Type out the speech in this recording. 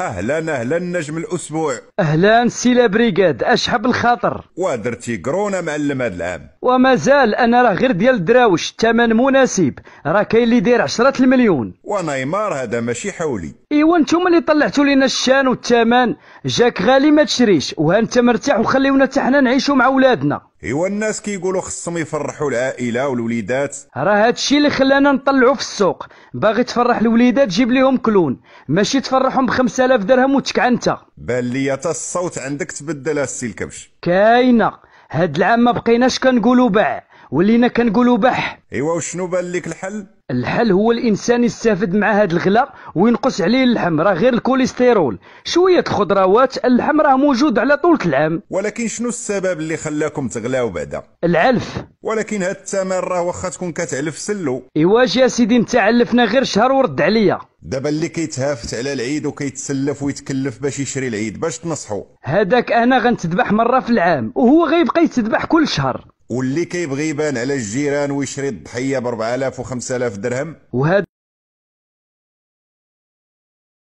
اهلا اهلا نجم الاسبوع اهلا سي لابريكاد اشحب الخاطر ودرتي كرونا معلم هذا العام ومازال انا راه غير ديال الدراوش الثمن مناسب راه كاين اللي داير 10 المليون ونيمار هذا ماشي حولي ايوا نتوما اللي طلعتوا لينا الشان والثمن جاك غالي ما تشريش وهانت مرتاح وخليونا حتى حنا نعيشوا مع ولادنا ايوا الناس كيقولوا كي خصهم يفرحوا العائله والوليدات راه هادشي اللي خلانا نطلعوا في السوق باغي تفرح الوليدات جيب لهم كلون ماشي تفرحهم ب 5000 درهم انت بان ليا الصوت عندك تبدل السي الكبش كاينه هاد العام ما بقيناش كنقولو باع ولينا كنقولوا بح ايوا وشنو بان لك الحل الحل هو الانسان يستافد مع هاد الغلا وينقص عليه اللحم راه غير الكوليسترول شويه الخضروات اللحم راه موجود على طول العام ولكن شنو السبب اللي خلاكم تغلاو بعدا العلف ولكن هاد الثمن راه واخا تكون كتعلف سلو ايوا يا سيدي انت علفنا غير شهر ورد عليا دابا اللي كيتهافت على العيد وكيتسلف ويتكلف باش يشري العيد باش تنصحو هذاك انا غنتذبح مره في العام وهو غيبقى يتذبح كل شهر واللي كيبغي يبان على الجيران ويشري الضحيه ب 4000 و 5000 درهم وهذا